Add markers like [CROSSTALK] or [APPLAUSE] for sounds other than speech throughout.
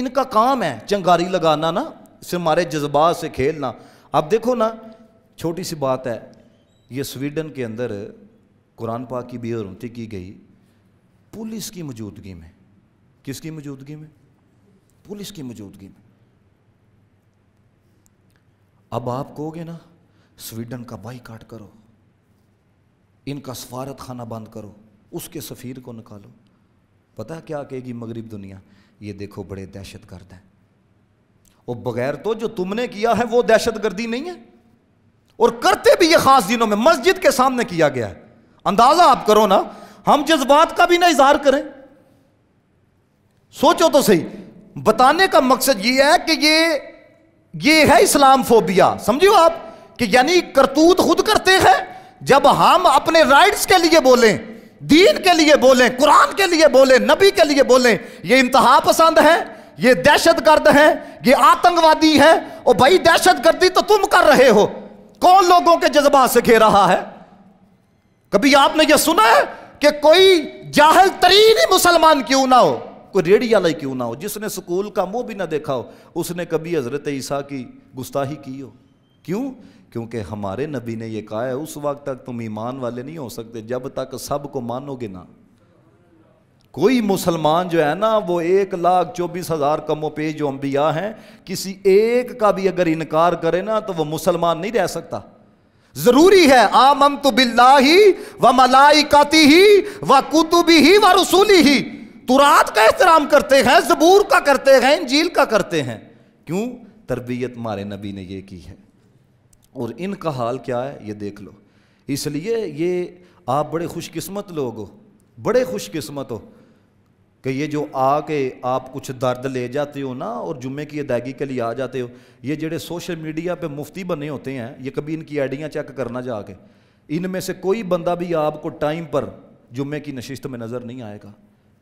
इनका काम है चंगारी लगाना ना इसे हमारे जज्बात से खेलना अब देखो ना छोटी सी बात है ये स्वीडन के अंदर कुरान पाक की बेहरमती की गई पुलिस की मौजूदगी में किसकी मौजूदगी में पुलिस की मौजूदगी में अब आप कहोगे ना स्वीडन का बाई काट करो इनका सफारत खाना बंद करो उसके सफ़ीर को निकालो पता क्या कहेगी मगरब दुनिया ये देखो बड़े दहशत गर्द हैं और बगैर तो जो तुमने किया है वो दहशत गर्दी नहीं है और करते भी ये खास दिनों में मस्जिद के सामने किया गया है अंदाजा आप करो ना हम जज्बात का भी ना इजहार करें सोचो तो सही बताने का मकसद ये है कि ये ये है इस्लाम फोबिया समझियो आप कि यानी करतूत खुद करते हैं जब हम अपने राइट्स के लिए बोलें दीन के लिए बोलें कुरान के लिए बोलें नबी के लिए बोलें ये इंतहा पसंद है ये दहशत गर्द है ये आतंकवादी है और भाई दहशत गर्दी तो तुम कर रहे हो कौन लोगों के जज्बा से घे रहा है कभी आपने ये सुना है कि कोई जाहल तरीन ही मुसलमान क्यों ना हो कोई रेडी वाला क्यों ना हो जिसने स्कूल का मुंह भी ना देखा हो उसने कभी हजरत ईसा की गुस्ताही की हो क्यों क्योंकि हमारे नबी ने यह कहा है उस वक्त तक तुम ईमान वाले नहीं हो सकते जब तक सब को मानोगे ना कोई मुसलमान जो है ना वो एक लाख चौबीस हज़ार कमो पे जो अम्बिया हैं किसी एक का भी अगर इनकार करे ना तो वो मुसलमान नहीं रह सकता ज़रूरी है आमम तो बिल्ला ही व मलाइकाती ही व कुतुबी ही व रसूली ही तुरात का एहतराम करते हैं जबूर का करते हैं इंजील का करते हैं क्यों तरबियत हमारे नबी ने यह की है और इनका हाल क्या है ये देख लो इसलिए ये आप बड़े खुशकिस्मत लोग हो बड़े खुशकिस्मत हो कि ये जो आके आप कुछ दर्द ले जाते हो ना और जुम्मे की अदायगी के लिए आ जाते हो ये जड़े सोशल मीडिया पे मुफ्ती बने होते हैं ये कभी इनकी आइडियाँ चेक करना जाके इनमें से कोई बंदा भी आपको टाइम पर जुम्मे की नशिस्त में नज़र नहीं आएगा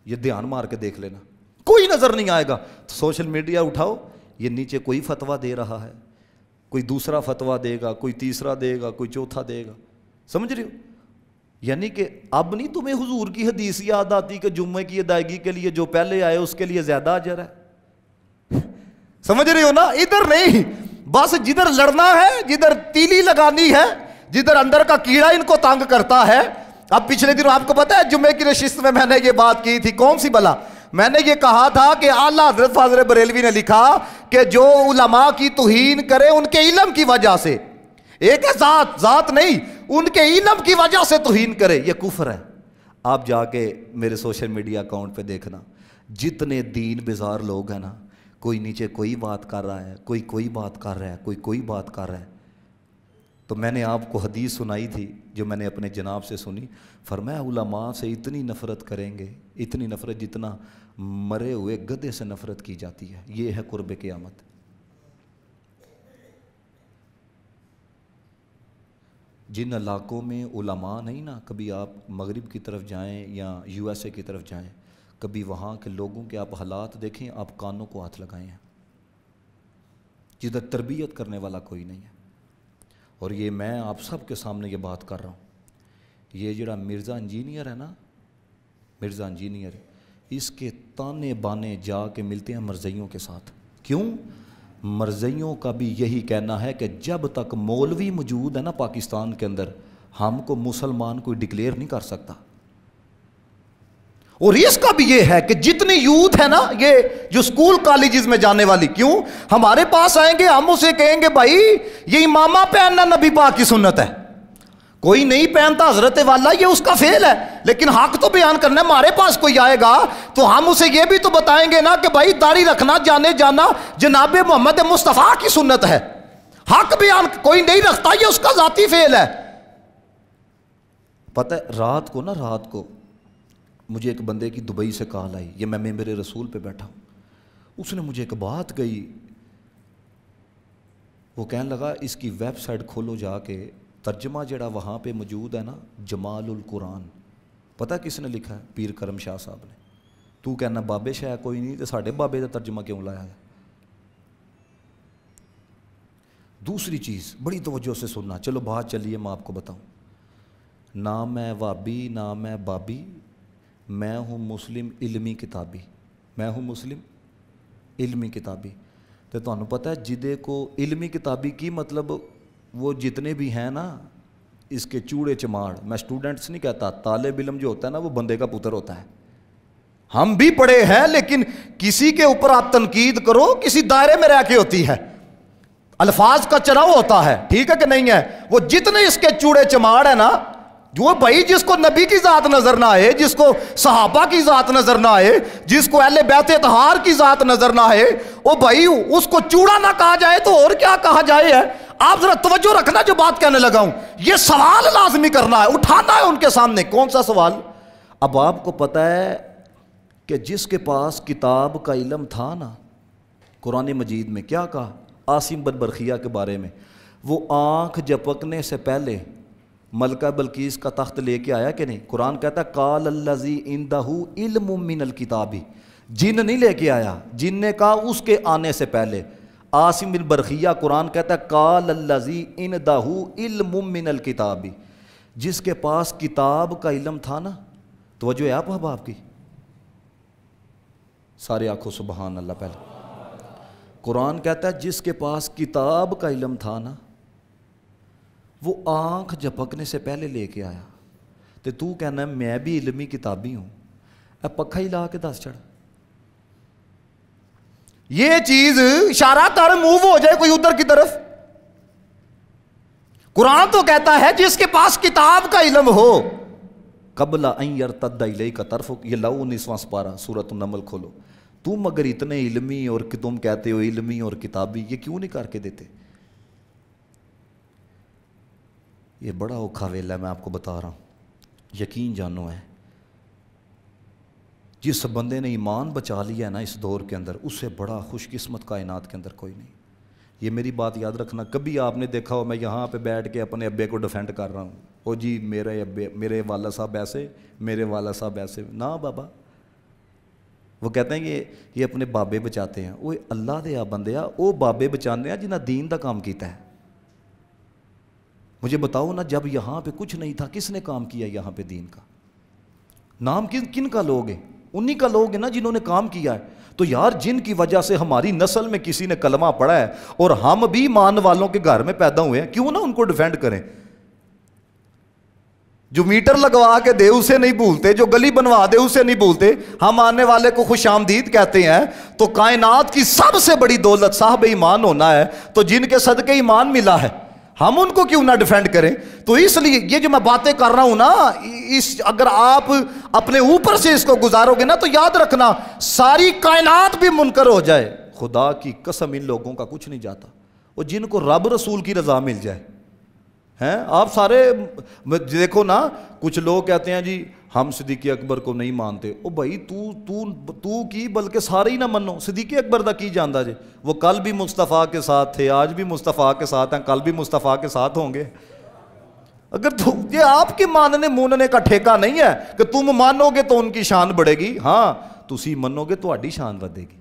ये ध्यान मार के देख लेना कोई नज़र नहीं आएगा तो सोशल मीडिया उठाओ ये नीचे कोई फतवा दे रहा है कोई दूसरा फतवा देगा कोई तीसरा देगा कोई चौथा देगा समझ रहे हो यानी कि अब नहीं तुम्हें हुजूर की हदीस याद आती कि जुम्मे की अदायगी के लिए जो पहले आए उसके लिए ज्यादा अजर है [LAUGHS] समझ रहे हो ना इधर नहीं बस जिधर लड़ना है जिधर तीली लगानी है जिधर अंदर का कीड़ा इनको तंग करता है अब पिछले दिनों आपको पता है जुम्मे की रशिस्त में मैंने ये बात की थी कौन सी भला मैंने ये कहा था कि आला हजरत फाजर बरेलवी ने लिखा कि जो उलमा की तुहीन करे उनके इलम की वजह से एक है ज़ात ज़ात नहीं उनके इलम की वजह से तुहीन करे ये कुफर है आप जाके मेरे सोशल मीडिया अकाउंट पे देखना जितने दीन बेजार लोग हैं ना कोई नीचे कोई बात कर रहा है कोई कोई बात कर रहा है कोई कोई बात कर रहा है तो मैंने आपको हदीस सुनाई थी जो मैंने अपने जनाब से सुनी फरमाया माँ से इतनी नफ़रत करेंगे इतनी नफ़रत जितना मरे हुए गधे से नफ़रत की जाती है ये है कुर्ब आमद जिन इलाकों में उलमा नहीं ना कभी आप मगरिब की तरफ जाएं या यूएसए की तरफ जाएं कभी वहाँ के लोगों के आप हालात देखें आप कानों को हाथ लगाएं जिधर तरबियत करने वाला कोई नहीं है और ये मैं आप सब के सामने ये बात कर रहा हूँ ये जरा मिर्ज़ा इंजीनियर है ना मिर्ज़ा इंजीनियर इसके ताने बाने जा के मिलते हैं मरजइयों के साथ क्यों मरजइयों का भी यही कहना है कि जब तक मौलवी मौजूद है ना पाकिस्तान के अंदर हमको मुसलमान कोई डिक्लेयर नहीं कर सकता और इसका भी ये है कि जितनी यूथ है ना ये जो स्कूल कॉलेजेस में जाने वाली क्यों हमारे पास आएंगे हम उसे कहेंगे भाई ये इमामा पहनना नबी पाक की सुन्नत है कोई नहीं पहनता हजरत वाला ये उसका फेल है लेकिन हक तो बयान करना हमारे पास कोई आएगा तो हम उसे ये भी तो बताएंगे ना कि भाई दाढ़ी रखना जाने जाना जनाब मोहम्मद मुस्तफ़ा की सुन्नत है हक बयान कोई नहीं रखता ये उसका जाती फेल है पता है रात को ना रात को मुझे एक बंदे की दुबई से कॉल आई ये मैं मेरे रसूल पे बैठा हूँ उसने मुझे एक बात कही वो कहने लगा इसकी वेबसाइट खोलो जाके तर्जमा जड़ा वहाँ पे मौजूद है ना जमालुल कुरान पता किसने लिखा है पीर करम शाह साहब ने तू कहना बाबे शाह कोई नहीं तो साढ़े बाबे का तर्जमा क्यों लाया है दूसरी चीज़ बड़ी तवज्जो से सुनना चलो बाहर चलिए मैं आपको बताऊँ ना मैं वाबी ना मैं बाबी मैं हूँ मुस्लिम इलमी किताबी मैं हूँ मुस्लिम इलमी किताबी तो तुम्हें पता है जिदे को इलमी किताबी की मतलब वो जितने भी हैं ना इसके चूड़े चमाड़ मैं स्टूडेंट्स नहीं कहता तालब इलम जो होता है ना वो बंदे का पुत्र होता है हम भी पढ़े हैं लेकिन किसी के ऊपर आप तनकीद करो किसी दायरे में रह के होती है अल्फाज का चराव होता है ठीक है कि नहीं है वो जितने इसके चूड़े चमाड़ है ना जो भाई जिसको नबी की ज़ात नज़र ना आए जिसको सहाबा की ज़ात नज़र ना आए जिसको अहल बैत इतहार की ज़ात नज़र ना आए वो भाई उसको चूड़ा ना कहा जाए तो और क्या कहा जाए है आप ज़रा तवज्जो रखना जो बात कहने लगा हूं ये सवाल लाजमी करना है उठाना है उनके सामने कौन सा सवाल अब आपको पता है कि जिसके पास किताब का इलम था ना कुरान मजीद में क्या कहा आसिम बन बरखिया के बारे में वो आंख झपकने से पहले मलका बल्कीस का तख्त लेके आया कि नहीं कुरान कहता काल अल्लाजी इंदहू इल्मिनल किताबी जिन नहीं लेके आया जिन ने कहा उसके आने से पहले आसिम बिन बरखिया कुरान कहता काल अल्लाजी इन दाहू इल्मिनल किताबी जिसके पास किताब का इलम था ना तो वजह है आप वह बाप की सारे आंखों सुबहान अल्लाह पहले कुरान कहता है जिसके पास किताब का इलम था ना वो आंख झपकने से पहले लेके आया तो तू कहना मैं भी इलमी किताबी हूँ अब पखा ही ला के दस चढ़ ये चीज इशारा तार मूव हो जाए कोई उधर की तरफ कुरान तो कहता है जिसके पास किताब का इलम हो कबला का तरफ ये लव उन्नीसवां पारा सूरत नमल खोलो तुम अगर इतने इलमी और तुम कहते हो इलमी और किताबी ये क्यों नहीं करके देते ये बड़ा औखा वेला मैं आपको बता रहा हूँ यकीन जानो है जिस बंदे ने ईमान बचा लिया है ना इस दौर के अंदर उससे बड़ा खुशकिस्मत कायनात के अंदर कोई नहीं ये मेरी बात याद रखना कभी आपने देखा हो मैं यहाँ पे बैठ के अपने अब्बे को डिफेंड कर रहा हूँ ओ जी मेरे अब्बे मेरे वाला साहब ऐसे मेरे वाला साहब ऐसे ना बाबा वो कहते हैं ये ये अपने बाबे बचाते हैं वो अल्लाह दे बंदे वो बाबे बचाने जिन्हें दीन का काम किया है मुझे बताओ ना जब यहां पे कुछ नहीं था किसने काम किया यहां पे दीन का नाम किन किन का लोग है उन्हीं का लोग है ना जिन्होंने काम किया है तो यार जिनकी वजह से हमारी नस्ल में किसी ने कलमा पड़ा है और हम भी मान वालों के घर में पैदा हुए हैं क्यों ना उनको डिफेंड करें जो मीटर लगवा के दे उसे नहीं भूलते जो गली बनवा दे उसे नहीं भूलते हम आने वाले को खुश आमदीद कहते हैं तो कायनात की सबसे बड़ी दौलत साहब ईमान होना है तो जिनके सदके ईमान मिला है हम उनको क्यों ना डिफेंड करें तो इसलिए ये जो मैं बातें कर रहा हूं ना इस अगर आप अपने ऊपर से इसको गुजारोगे ना तो याद रखना सारी कायनात भी मुनकर हो जाए खुदा की कसम इन लोगों का कुछ नहीं जाता और जिनको रब रसूल की रजा मिल जाए हैं आप सारे देखो ना कुछ लोग कहते हैं जी हम सदीक अकबर को नहीं मानते ओ भाई तू तू तू की बल्कि सारे ही ना मनो सदीक अकबर का की जानता जे वो कल भी मुस्तफ़ा के साथ थे आज भी मुस्तफ़ा के साथ हैं कल भी मुस्तफ़ा के साथ होंगे अगर तू ये आपके मानने मूनने का ठेका नहीं है कि तुम मानोगे तो उनकी शान बढ़ेगी हाँ तुम मनोगे तो शान बढ़ेगी